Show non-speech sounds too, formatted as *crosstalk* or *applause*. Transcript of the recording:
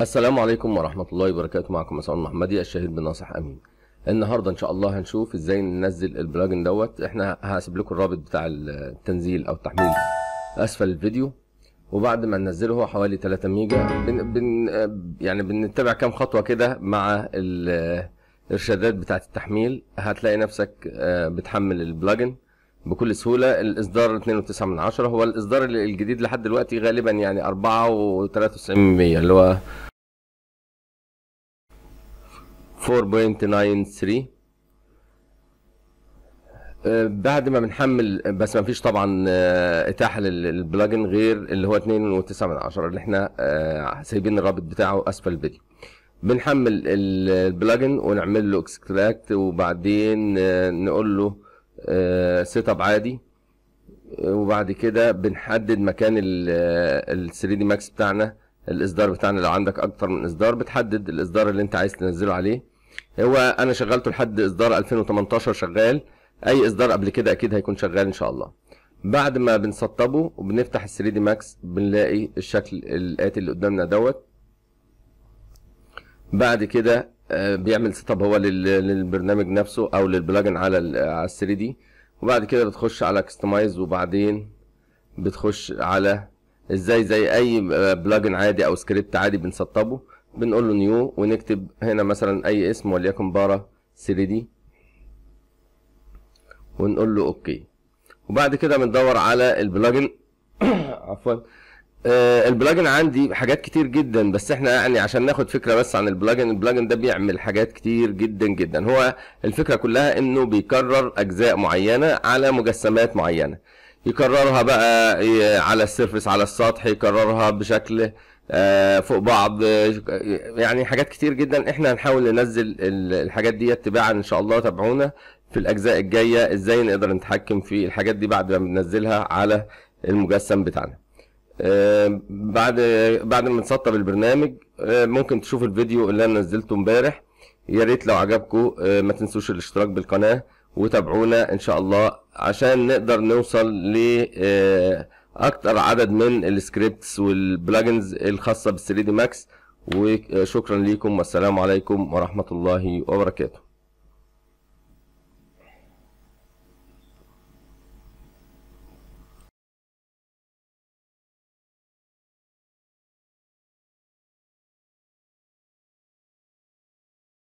السلام عليكم ورحمة الله وبركاته معكم عصام محمدي الشهيد ناصح أمين النهارده ان شاء الله هنشوف ازاي ننزل البلاجن دوت احنا هسيب لكم الرابط بتاع التنزيل او التحميل اسفل الفيديو وبعد ما ننزله هو حوالي 3 ميجا بن بن يعني بنتبع كام خطوه كده مع الارشادات بتاعه التحميل هتلاقي نفسك آه، بتحمل البلاجن بكل سهوله الاصدار 2.9 هو الاصدار الجديد لحد دلوقتي غالبا يعني 4.93% اللي هو 4.93 آه، بعد ما بنحمل بس ما فيش طبعا آه، اتاحه للبلجن غير اللي هو 2.9 اللي احنا آه، سايبين الرابط بتاعه اسفل الفيديو بنحمل البلجن ونعمل له اكستراكت وبعدين نقول له سيت آه، اب عادي آه، وبعد كده بنحدد مكان ال 3 دي ماكس بتاعنا الاصدار بتاعنا لو عندك اكتر من اصدار بتحدد الاصدار اللي انت عايز تنزله عليه هو انا شغلته لحد اصدار 2018 شغال اي اصدار قبل كده اكيد هيكون شغال ان شاء الله بعد ما بنسطبه وبنفتح ال 3 دي ماكس بنلاقي الشكل الاتي اللي قدامنا دوت بعد كده آه، بيعمل سيت اب هو للبرنامج نفسه او للبلجن على على 3 دي وبعد كده بتخش على كستمايز وبعدين بتخش على ازاي زي اي بلجن عادي او سكريبت عادي بنسطبه بنقول له نيو ونكتب هنا مثلا اي اسم وليكن بارا 3 دي ونقول له اوكي وبعد كده بندور على البلجن *coughs* عفوا آه، البلاجن عندي حاجات كتير جدا بس احنا يعني عشان ناخد فكره بس عن البلاجن البلاجن ده بيعمل حاجات كتير جدا جدا هو الفكره كلها انه بيكرر اجزاء معينه على مجسمات معينه يكررها بقى على السيرفس على السطح يكررها بشكل آه، فوق بعض يعني حاجات كتير جدا احنا هنحاول ننزل الحاجات دي تباعا ان شاء الله تابعونا في الاجزاء الجايه ازاي نقدر نتحكم في الحاجات دي بعد ما بننزلها على المجسم بتاعنا آه، بعد بعد ما نسطب البرنامج آه، ممكن تشوف الفيديو اللي انا نزلته امبارح يا ريت لو عجبكم آه، ما تنسوش الاشتراك بالقناه وتابعونا ان شاء الله عشان نقدر نوصل ل اكتر عدد من السكريبتس والبلجنز الخاصه بال 3 دي ماكس وشكرا ليكم والسلام عليكم ورحمه الله وبركاته